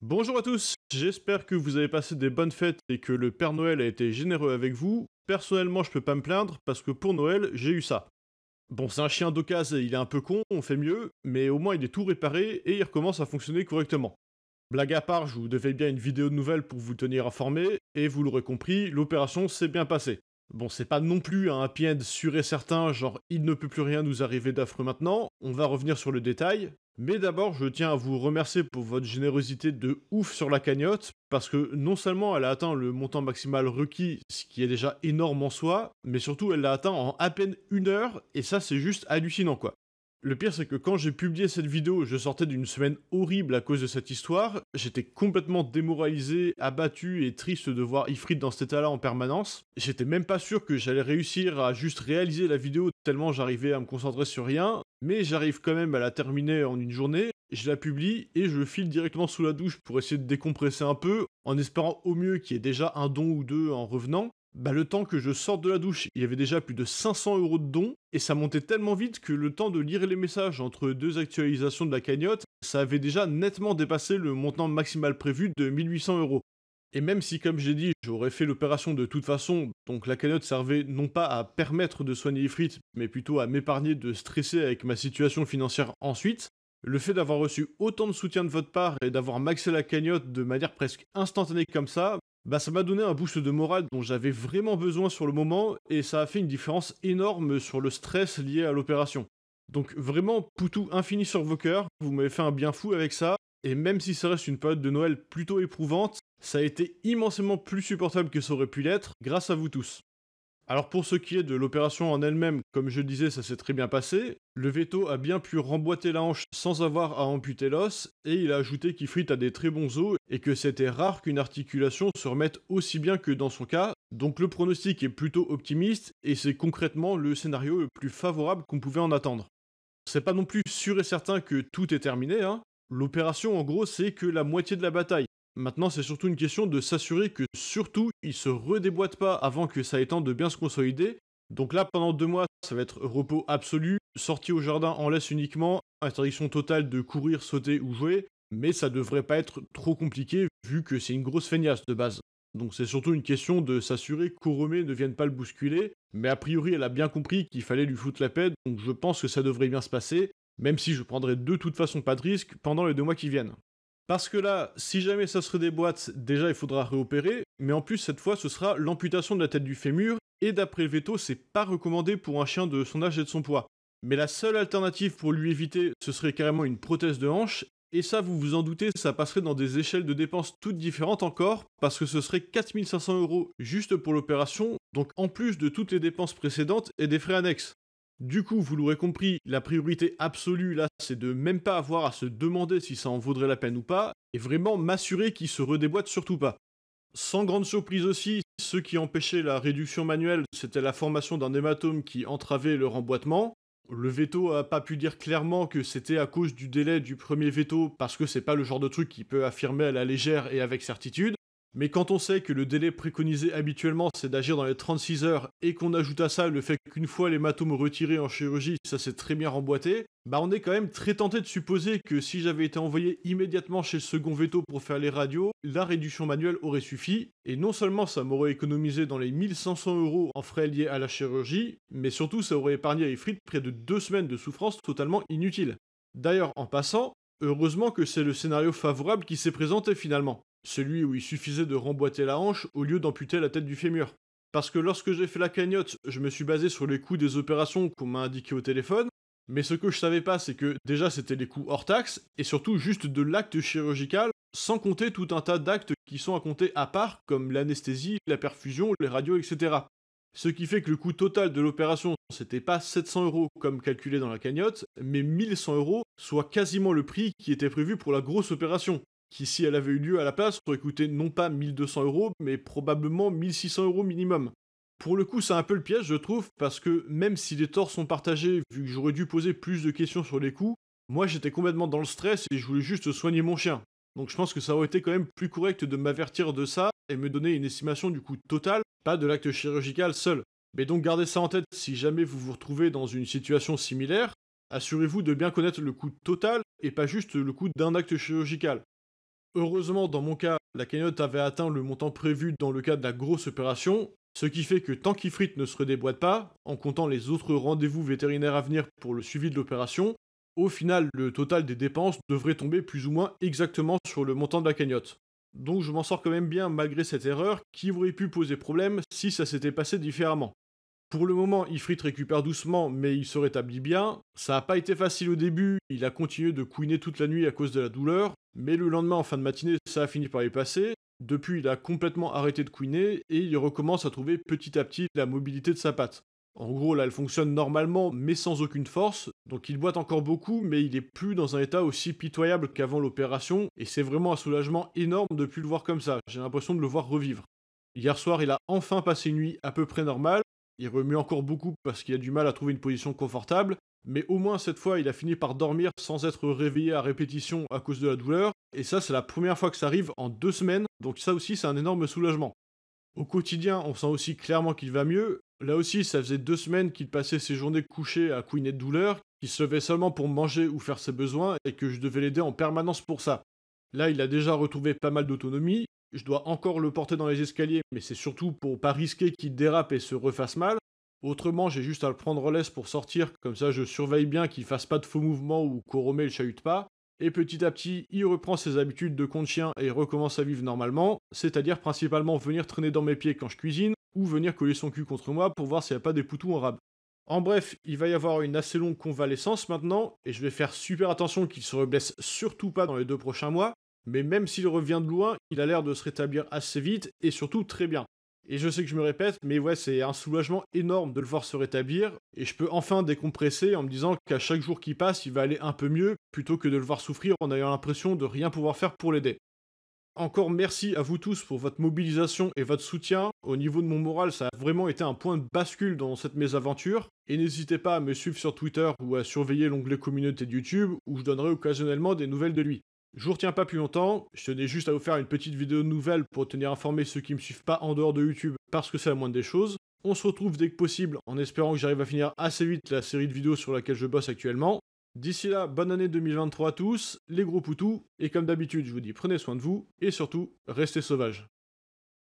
Bonjour à tous, j'espère que vous avez passé des bonnes fêtes et que le Père Noël a été généreux avec vous. Personnellement, je peux pas me plaindre parce que pour Noël, j'ai eu ça. Bon, c'est un chien d'occasion, il est un peu con, on fait mieux, mais au moins il est tout réparé et il recommence à fonctionner correctement. Blague à part, je vous devais bien une vidéo nouvelle pour vous tenir informé, et vous l'aurez compris, l'opération s'est bien passée. Bon, c'est pas non plus un pied end sûr et certain, genre il ne peut plus rien nous arriver d'affreux maintenant, on va revenir sur le détail. Mais d'abord, je tiens à vous remercier pour votre générosité de ouf sur la cagnotte, parce que non seulement elle a atteint le montant maximal requis, ce qui est déjà énorme en soi, mais surtout elle l'a atteint en à peine une heure, et ça c'est juste hallucinant quoi. Le pire, c'est que quand j'ai publié cette vidéo, je sortais d'une semaine horrible à cause de cette histoire. J'étais complètement démoralisé, abattu et triste de voir Ifrit dans cet état-là en permanence. J'étais même pas sûr que j'allais réussir à juste réaliser la vidéo tellement j'arrivais à me concentrer sur rien. Mais j'arrive quand même à la terminer en une journée. Je la publie et je file directement sous la douche pour essayer de décompresser un peu, en espérant au mieux qu'il y ait déjà un don ou deux en revenant bah, le temps que je sorte de la douche, il y avait déjà plus de 500 euros de dons, et ça montait tellement vite que le temps de lire les messages entre deux actualisations de la cagnotte, ça avait déjà nettement dépassé le montant maximal prévu de 1800 euros. Et même si, comme j'ai dit, j'aurais fait l'opération de toute façon, donc la cagnotte servait non pas à permettre de soigner les frites, mais plutôt à m'épargner de stresser avec ma situation financière ensuite, le fait d'avoir reçu autant de soutien de votre part et d'avoir maxé la cagnotte de manière presque instantanée comme ça, bah, ça m'a donné un boost de morale dont j'avais vraiment besoin sur le moment et ça a fait une différence énorme sur le stress lié à l'opération. Donc vraiment, Poutou infini sur vos cœurs, vous m'avez fait un bien fou avec ça, et même si ça reste une période de Noël plutôt éprouvante, ça a été immensément plus supportable que ça aurait pu l'être grâce à vous tous. Alors pour ce qui est de l'opération en elle-même, comme je le disais, ça s'est très bien passé. Le veto a bien pu remboîter la hanche sans avoir à amputer l'os, et il a ajouté qu'il frite à des très bons os et que c'était rare qu'une articulation se remette aussi bien que dans son cas, donc le pronostic est plutôt optimiste et c'est concrètement le scénario le plus favorable qu'on pouvait en attendre. C'est pas non plus sûr et certain que tout est terminé, hein. L'opération en gros c'est que la moitié de la bataille, Maintenant, c'est surtout une question de s'assurer que surtout, il se redéboîte pas avant que ça ait temps de bien se consolider. Donc là, pendant deux mois, ça va être repos absolu, sortie au jardin en laisse uniquement, interdiction totale de courir, sauter ou jouer, mais ça devrait pas être trop compliqué vu que c'est une grosse feignasse de base. Donc c'est surtout une question de s'assurer qu'Oromé ne vienne pas le bousculer, mais a priori elle a bien compris qu'il fallait lui foutre la paix, donc je pense que ça devrait bien se passer, même si je prendrai de toute façon pas de risque pendant les deux mois qui viennent. Parce que là, si jamais ça serait des boîtes, déjà il faudra réopérer, mais en plus cette fois ce sera l'amputation de la tête du fémur, et d'après le veto, c'est pas recommandé pour un chien de son âge et de son poids. Mais la seule alternative pour lui éviter, ce serait carrément une prothèse de hanche, et ça, vous vous en doutez, ça passerait dans des échelles de dépenses toutes différentes encore, parce que ce serait 4500 euros juste pour l'opération, donc en plus de toutes les dépenses précédentes et des frais annexes. Du coup, vous l'aurez compris, la priorité absolue là, c'est de même pas avoir à se demander si ça en vaudrait la peine ou pas, et vraiment m'assurer qu'il se redéboîte surtout pas. Sans grande surprise aussi, ce qui empêchait la réduction manuelle, c'était la formation d'un hématome qui entravait leur emboîtement. Le veto a pas pu dire clairement que c'était à cause du délai du premier veto parce que c'est pas le genre de truc qui peut affirmer à la légère et avec certitude. Mais quand on sait que le délai préconisé habituellement c'est d'agir dans les 36 heures et qu'on ajoute à ça le fait qu'une fois les l'hématome retirés en chirurgie, ça s'est très bien remboîté, bah on est quand même très tenté de supposer que si j'avais été envoyé immédiatement chez le second veto pour faire les radios, la réduction manuelle aurait suffi, et non seulement ça m'aurait économisé dans les 1500 euros en frais liés à la chirurgie, mais surtout ça aurait épargné à Ifrit près de deux semaines de souffrance totalement inutile. D'ailleurs, en passant, heureusement que c'est le scénario favorable qui s'est présenté finalement celui où il suffisait de remboîter la hanche au lieu d'amputer la tête du fémur. Parce que lorsque j'ai fait la cagnotte, je me suis basé sur les coûts des opérations qu'on m'a indiqué au téléphone, mais ce que je savais pas, c'est que déjà c'était les coûts hors taxes, et surtout juste de l'acte chirurgical, sans compter tout un tas d'actes qui sont à compter à part, comme l'anesthésie, la perfusion, les radios, etc. Ce qui fait que le coût total de l'opération, c'était pas 700 euros comme calculé dans la cagnotte, mais 1100 euros, soit quasiment le prix qui était prévu pour la grosse opération qui, si elle avait eu lieu à la place, aurait coûté non pas 1200 euros, mais probablement 1600 euros minimum. Pour le coup, c'est un peu le piège, je trouve, parce que même si les torts sont partagés, vu que j'aurais dû poser plus de questions sur les coûts, moi j'étais complètement dans le stress et je voulais juste soigner mon chien. Donc je pense que ça aurait été quand même plus correct de m'avertir de ça et me donner une estimation du coût total, pas de l'acte chirurgical seul. Mais donc gardez ça en tête si jamais vous vous retrouvez dans une situation similaire, assurez-vous de bien connaître le coût total et pas juste le coût d'un acte chirurgical. Heureusement, dans mon cas, la cagnotte avait atteint le montant prévu dans le cas de la grosse opération, ce qui fait que tant qu'Ifrit ne se redéboîte pas, en comptant les autres rendez-vous vétérinaires à venir pour le suivi de l'opération, au final, le total des dépenses devrait tomber plus ou moins exactement sur le montant de la cagnotte. Donc je m'en sors quand même bien malgré cette erreur qui aurait pu poser problème si ça s'était passé différemment. Pour le moment, Ifrit récupère doucement, mais il se rétablit bien. Ça n'a pas été facile au début, il a continué de couiner toute la nuit à cause de la douleur, mais le lendemain, en fin de matinée, ça a fini par y passer. Depuis, il a complètement arrêté de couiner et il recommence à trouver petit à petit la mobilité de sa patte. En gros, là, elle fonctionne normalement, mais sans aucune force. Donc, il boite encore beaucoup, mais il est plus dans un état aussi pitoyable qu'avant l'opération. Et c'est vraiment un soulagement énorme de plus le voir comme ça. J'ai l'impression de le voir revivre. Hier soir, il a enfin passé une nuit à peu près normale. Il remue encore beaucoup parce qu'il a du mal à trouver une position confortable, mais au moins cette fois, il a fini par dormir sans être réveillé à répétition à cause de la douleur, et ça, c'est la première fois que ça arrive en deux semaines, donc ça aussi, c'est un énorme soulagement. Au quotidien, on sent aussi clairement qu'il va mieux. Là aussi, ça faisait deux semaines qu'il passait ses journées couchées à couiner de douleur, qu'il se levait seulement pour manger ou faire ses besoins, et que je devais l'aider en permanence pour ça. Là, il a déjà retrouvé pas mal d'autonomie, je dois encore le porter dans les escaliers, mais c'est surtout pour pas risquer qu'il dérape et se refasse mal. Autrement, j'ai juste à le prendre l'aise pour sortir, comme ça je surveille bien qu'il fasse pas de faux mouvements ou qu'Oromé le chahute pas, et petit à petit, il reprend ses habitudes de compte chien et recommence à vivre normalement, c'est-à-dire principalement venir traîner dans mes pieds quand je cuisine, ou venir coller son cul contre moi pour voir s'il n'y a pas des poutous en rab. En bref, il va y avoir une assez longue convalescence maintenant, et je vais faire super attention qu'il se reblesse surtout pas dans les deux prochains mois, mais même s'il revient de loin, il a l'air de se rétablir assez vite et surtout très bien. Et je sais que je me répète, mais ouais, c'est un soulagement énorme de le voir se rétablir. Et je peux enfin décompresser en me disant qu'à chaque jour qui passe, il va aller un peu mieux, plutôt que de le voir souffrir en ayant l'impression de rien pouvoir faire pour l'aider. Encore merci à vous tous pour votre mobilisation et votre soutien. Au niveau de mon moral, ça a vraiment été un point de bascule dans cette mésaventure. Et n'hésitez pas à me suivre sur Twitter ou à surveiller l'onglet communauté de YouTube où je donnerai occasionnellement des nouvelles de lui. Je vous retiens pas plus longtemps, je tenais juste à vous faire une petite vidéo nouvelle pour tenir informés ceux qui me suivent pas en dehors de YouTube parce que c'est la moindre des choses. On se retrouve dès que possible en espérant que j'arrive à finir assez vite la série de vidéos sur laquelle je bosse actuellement. D'ici là, bonne année 2023 à tous, les gros poutous, et comme d'habitude je vous dis prenez soin de vous, et surtout, restez sauvages.